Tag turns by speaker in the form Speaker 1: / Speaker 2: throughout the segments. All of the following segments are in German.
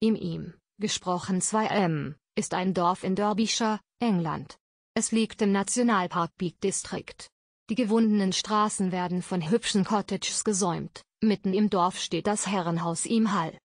Speaker 1: Im Im, gesprochen 2M, ist ein Dorf in Derbyshire, England. Es liegt im Nationalpark Peak District. Die gewundenen Straßen werden von hübschen Cottages gesäumt, mitten im Dorf steht das Herrenhaus Im Hall.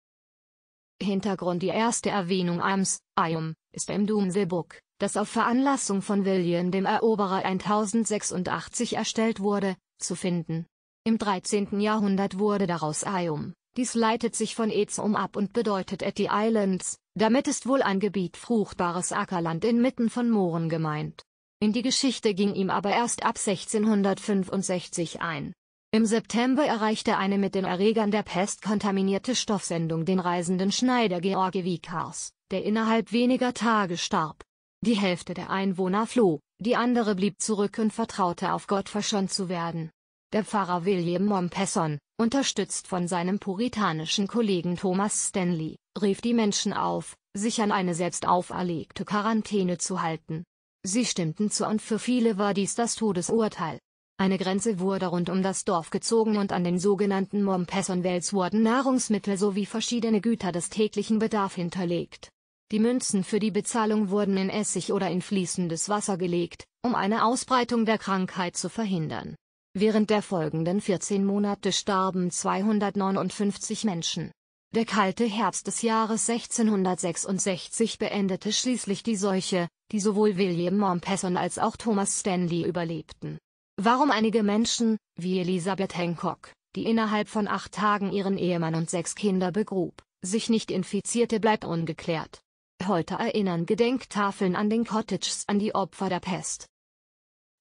Speaker 1: Hintergrund Die erste Erwähnung Ams, Ium, ist im Dumselbook, das auf Veranlassung von William dem Eroberer 1086 erstellt wurde, zu finden. Im 13. Jahrhundert wurde daraus Ium, dies leitet sich von Ezum ab und bedeutet at the Islands, damit ist wohl ein Gebiet fruchtbares Ackerland inmitten von Mooren gemeint. In die Geschichte ging ihm aber erst ab 1665 ein. Im September erreichte eine mit den Erregern der Pest kontaminierte Stoffsendung den reisenden Schneider George Vikars, der innerhalb weniger Tage starb. Die Hälfte der Einwohner floh, die andere blieb zurück und vertraute auf Gott verschont zu werden. Der Pfarrer William Mompesson, unterstützt von seinem puritanischen Kollegen Thomas Stanley, rief die Menschen auf, sich an eine selbst auferlegte Quarantäne zu halten. Sie stimmten zu und für viele war dies das Todesurteil. Eine Grenze wurde rund um das Dorf gezogen und an den sogenannten Mompesson Wells wurden Nahrungsmittel sowie verschiedene Güter des täglichen Bedarfs hinterlegt. Die Münzen für die Bezahlung wurden in Essig oder in fließendes Wasser gelegt, um eine Ausbreitung der Krankheit zu verhindern. Während der folgenden 14 Monate starben 259 Menschen. Der kalte Herbst des Jahres 1666 beendete schließlich die Seuche, die sowohl William Mompesson als auch Thomas Stanley überlebten. Warum einige Menschen, wie Elisabeth Hancock, die innerhalb von acht Tagen ihren Ehemann und sechs Kinder begrub, sich nicht infizierte, bleibt ungeklärt. Heute erinnern Gedenktafeln an den Cottages an die Opfer der Pest.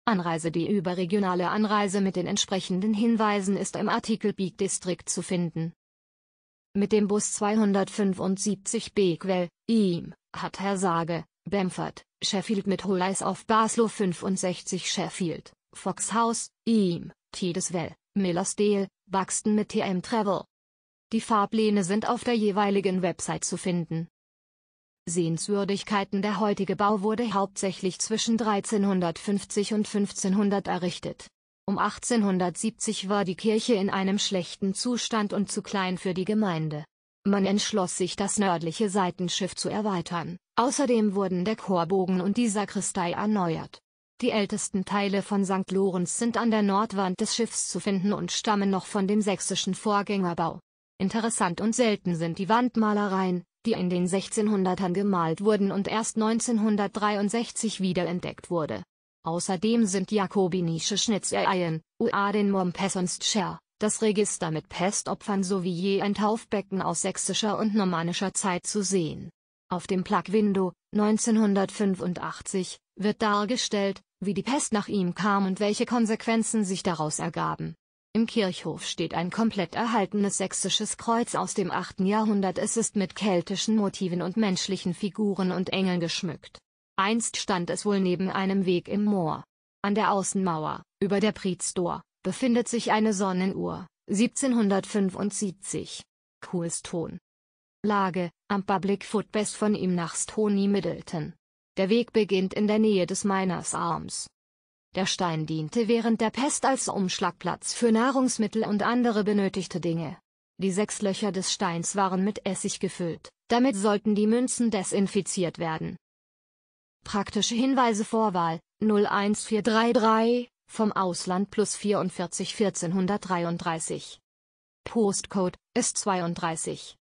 Speaker 1: Anreise Die überregionale Anreise mit den entsprechenden Hinweisen ist im Artikel Peak District zu finden. Mit dem Bus 275b IM, hat Herr Sage, Bamford, Sheffield mit Holeis auf Baslow 65 Sheffield, Foxhouse, IM, Tideswell, Millersdale, Buxton mit TM Travel. Die Fahrpläne sind auf der jeweiligen Website zu finden. Sehenswürdigkeiten Der heutige Bau wurde hauptsächlich zwischen 1350 und 1500 errichtet. Um 1870 war die Kirche in einem schlechten Zustand und zu klein für die Gemeinde. Man entschloss sich das nördliche Seitenschiff zu erweitern, außerdem wurden der Chorbogen und die Sakristei erneuert. Die ältesten Teile von St. Lorenz sind an der Nordwand des Schiffs zu finden und stammen noch von dem sächsischen Vorgängerbau. Interessant und selten sind die Wandmalereien, die in den 1600ern gemalt wurden und erst 1963 wiederentdeckt wurde. Außerdem sind jakobinische Schnitzereien, Uaden Mompessonscher, das Register mit Pestopfern sowie je ein Taufbecken aus sächsischer und normannischer Zeit zu sehen. Auf dem Plug Window, 1985, wird dargestellt, wie die Pest nach ihm kam und welche Konsequenzen sich daraus ergaben. Im Kirchhof steht ein komplett erhaltenes sächsisches Kreuz aus dem 8. Jahrhundert. Es ist mit keltischen Motiven und menschlichen Figuren und Engeln geschmückt. Einst stand es wohl neben einem Weg im Moor. An der Außenmauer, über der Prietztor, befindet sich eine Sonnenuhr, 1775. Coolston. Lage, am Public Footbest von ihm nach Stony Middleton. Der Weg beginnt in der Nähe des Miners Arms. Der Stein diente während der Pest als Umschlagplatz für Nahrungsmittel und andere benötigte Dinge. Die sechs Löcher des Steins waren mit Essig gefüllt, damit sollten die Münzen desinfiziert werden. Praktische Hinweise Vorwahl 01433 vom Ausland plus 44 1433 Postcode ist 32